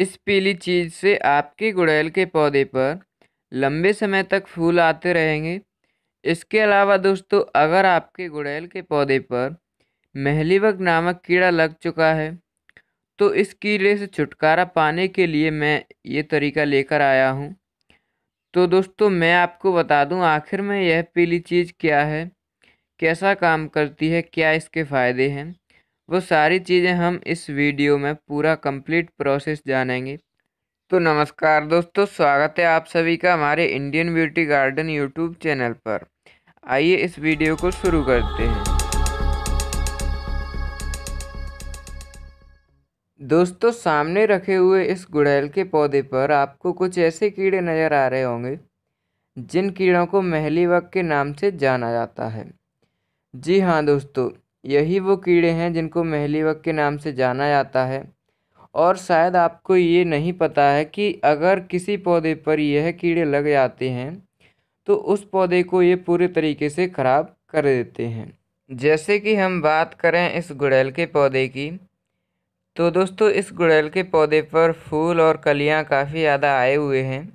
इस पीली चीज से आपके गुड़ैल के पौधे पर लंबे समय तक फूल आते रहेंगे इसके अलावा दोस्तों अगर आपके गुड़ैल के पौधे पर महलीवक नामक कीड़ा लग चुका है तो इस कीड़े से छुटकारा पाने के लिए मैं ये तरीका लेकर आया हूँ तो दोस्तों मैं आपको बता दूँ आखिर में यह पीली चीज़ क्या है कैसा काम करती है क्या इसके फ़ायदे हैं वो सारी चीज़ें हम इस वीडियो में पूरा कंप्लीट प्रोसेस जानेंगे तो नमस्कार दोस्तों स्वागत है आप सभी का हमारे Indian beauty garden YouTube channel पर आइए इस वीडियो को शुरू करते हैं दोस्तों सामने रखे हुए इस गुड़ैल के पौधे पर आपको कुछ ऐसे कीड़े नज़र आ रहे होंगे जिन कीड़ों को महली वक के नाम से जाना जाता है जी हाँ दोस्तों यही वो कीड़े हैं जिनको मेहलीवग के नाम से जाना जाता है और शायद आपको ये नहीं पता है कि अगर किसी पौधे पर यह कीड़े लग जाते हैं तो उस पौधे को ये पूरे तरीके से ख़राब कर देते हैं जैसे कि हम बात करें इस गुड़ैल के पौधे की तो दोस्तों इस गुड़ैल के पौधे पर फूल और कलियां काफ़ी ज़्यादा आए हुए हैं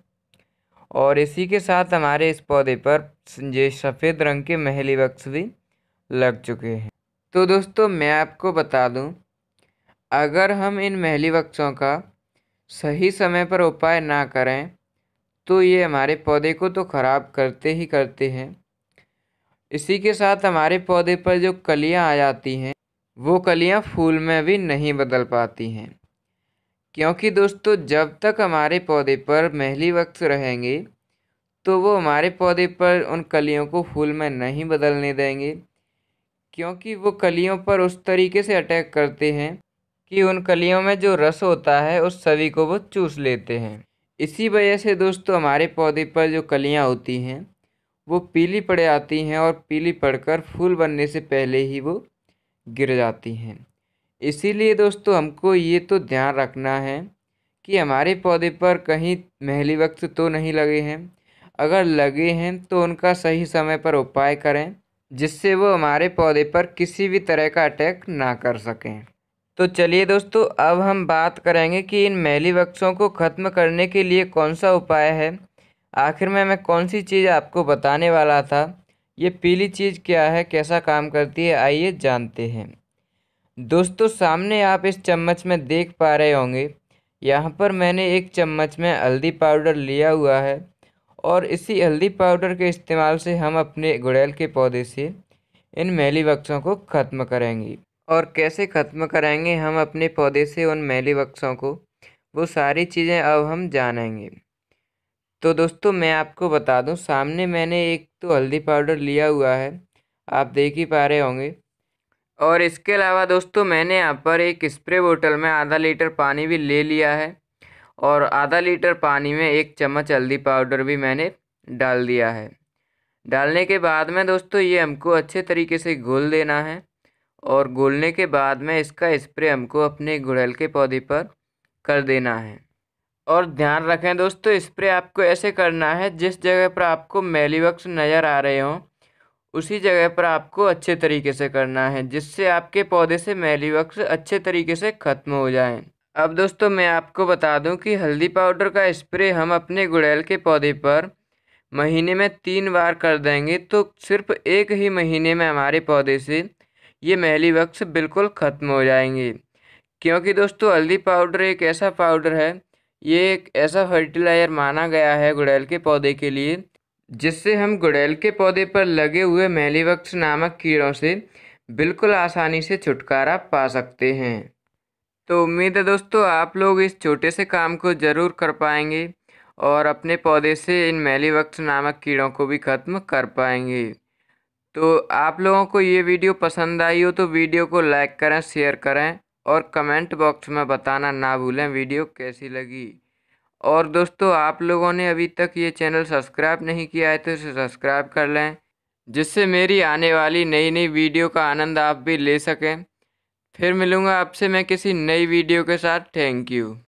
और इसी के साथ हमारे इस पौधे पर ये सफ़ेद रंग के महली वक्स भी लग चुके हैं तो दोस्तों मैं आपको बता दूं अगर हम इन महली वक्षों का सही समय पर उपाय ना करें तो ये हमारे पौधे को तो ख़राब करते ही करते हैं इसी के साथ हमारे पौधे पर जो कलियां आ जाती हैं वो कलियां फूल में भी नहीं बदल पाती हैं क्योंकि दोस्तों जब तक हमारे पौधे पर महली वक्त रहेंगे तो वो हमारे पौधे पर उन कलियों को फूल में नहीं बदलने देंगे क्योंकि वो कलियों पर उस तरीके से अटैक करते हैं कि उन कलियों में जो रस होता है उस सभी को वो चूस लेते हैं इसी वजह से दोस्तों हमारे पौधे पर जो कलियाँ होती हैं वो पीली पड़ जाती हैं और पीली पड़कर फूल बनने से पहले ही वो गिर जाती हैं इसीलिए दोस्तों हमको ये तो ध्यान रखना है कि हमारे पौधे पर कहीं महली वक्त तो नहीं लगे हैं अगर लगे हैं तो उनका सही समय पर उपाय करें जिससे वो हमारे पौधे पर किसी भी तरह का अटैक ना कर सकें तो चलिए दोस्तों अब हम बात करेंगे कि इन मैली बक्सों को ख़त्म करने के लिए कौन सा उपाय है आखिर में मैं कौन सी चीज़ आपको बताने वाला था ये पीली चीज़ क्या है कैसा काम करती है आइए जानते हैं दोस्तों सामने आप इस चम्मच में देख पा रहे होंगे यहाँ पर मैंने एक चम्मच में हल्दी पाउडर लिया हुआ है और इसी हल्दी पाउडर के इस्तेमाल से हम अपने गुड़ैल के पौधे से इन मैली बक्सों को ख़त्म करेंगे और कैसे ख़त्म करेंगे हम अपने पौधे से उन मैली बक्सों को वो सारी चीज़ें अब हम जानेंगे तो दोस्तों मैं आपको बता दूं सामने मैंने एक तो हल्दी पाउडर लिया हुआ है आप देख ही पा रहे होंगे और इसके अलावा दोस्तों मैंने यहाँ पर एक स्प्रे बोतल में आधा लीटर पानी भी ले लिया है और आधा लीटर पानी में एक चम्मच हल्दी पाउडर भी मैंने डाल दिया है डालने के बाद में दोस्तों ये हमको अच्छे तरीके से घोल देना है और घोलने के बाद में इसका स्प्रे हमको अपने गुड़हल के पौधे पर कर देना है और ध्यान रखें दोस्तों स्प्रे आपको ऐसे करना है जिस जगह पर आपको मैली वक्स नज़र आ रहे हों उसी जगह पर आपको अच्छे तरीके से करना है जिससे आपके पौधे से मैली वक्स अच्छे तरीके से ख़त्म हो जाएं अब दोस्तों मैं आपको बता दूं कि हल्दी पाउडर का स्प्रे हम अपने गुड़ैल के पौधे पर महीने में तीन बार कर देंगे तो सिर्फ एक ही महीने में हमारे पौधे से ये महली वक्स बिल्कुल ख़त्म हो जाएंगे क्योंकि दोस्तों हल्दी पाउडर एक ऐसा पाउडर है ये एक ऐसा फर्टिलाइज़र माना गया है गुड़ैल के पौधे के लिए जिससे हम गुड़ैल के पौधे पर लगे हुए महली नामक कीड़ों से बिल्कुल आसानी से छुटकारा पा सकते हैं तो उम्मीद है दोस्तों आप लोग इस छोटे से काम को ज़रूर कर पाएंगे और अपने पौधे से इन मैली वक्त नामक कीड़ों को भी ख़त्म कर पाएंगे तो आप लोगों को ये वीडियो पसंद आई हो तो वीडियो को लाइक करें शेयर करें और कमेंट बॉक्स में बताना ना भूलें वीडियो कैसी लगी और दोस्तों आप लोगों ने अभी तक ये चैनल सब्सक्राइब नहीं किया है तो इसे सब्सक्राइब कर लें जिससे मेरी आने वाली नई नई वीडियो का आनंद आप भी ले सकें फिर मिलूँगा आपसे मैं किसी नई वीडियो के साथ थैंक यू